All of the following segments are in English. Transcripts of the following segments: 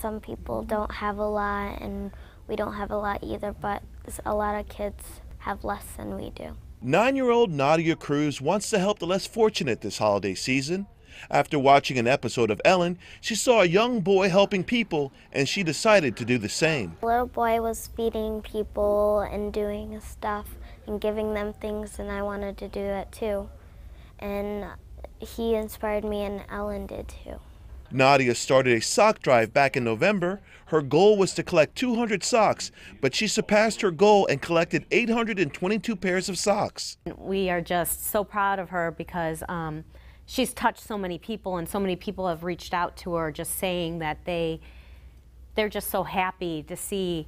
Some people don't have a lot, and we don't have a lot either, but a lot of kids have less than we do. Nine year old Nadia Cruz wants to help the less fortunate this holiday season. After watching an episode of Ellen, she saw a young boy helping people and she decided to do the same. The little boy was feeding people and doing stuff and giving them things, and I wanted to do it too. And he inspired me, and Ellen did too. Nadia started a sock drive back in November. Her goal was to collect 200 socks, but she surpassed her goal and collected 822 pairs of socks. We are just so proud of her because um, she's touched so many people, and so many people have reached out to her just saying that they they're just so happy to see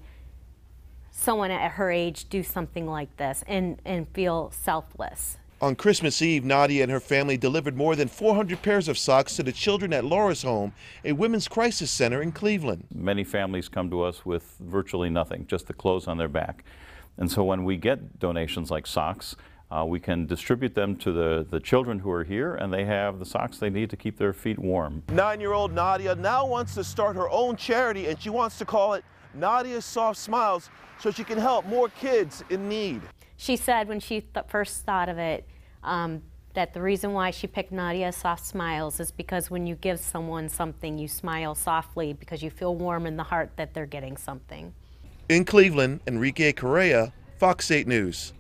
someone at her age do something like this and, and feel selfless. On Christmas Eve, Nadia and her family delivered more than 400 pairs of socks to the children at Laura's Home, a women's crisis center in Cleveland. Many families come to us with virtually nothing, just the clothes on their back. And so when we get donations like socks, uh, we can distribute them to the, the children who are here, and they have the socks they need to keep their feet warm. Nine-year-old Nadia now wants to start her own charity, and she wants to call it Nadia's Soft Smiles so she can help more kids in need she said when she th first thought of it um, that the reason why she picked Nadia Soft Smiles is because when you give someone something, you smile softly because you feel warm in the heart that they're getting something. In Cleveland, Enrique Correa, Fox 8 News.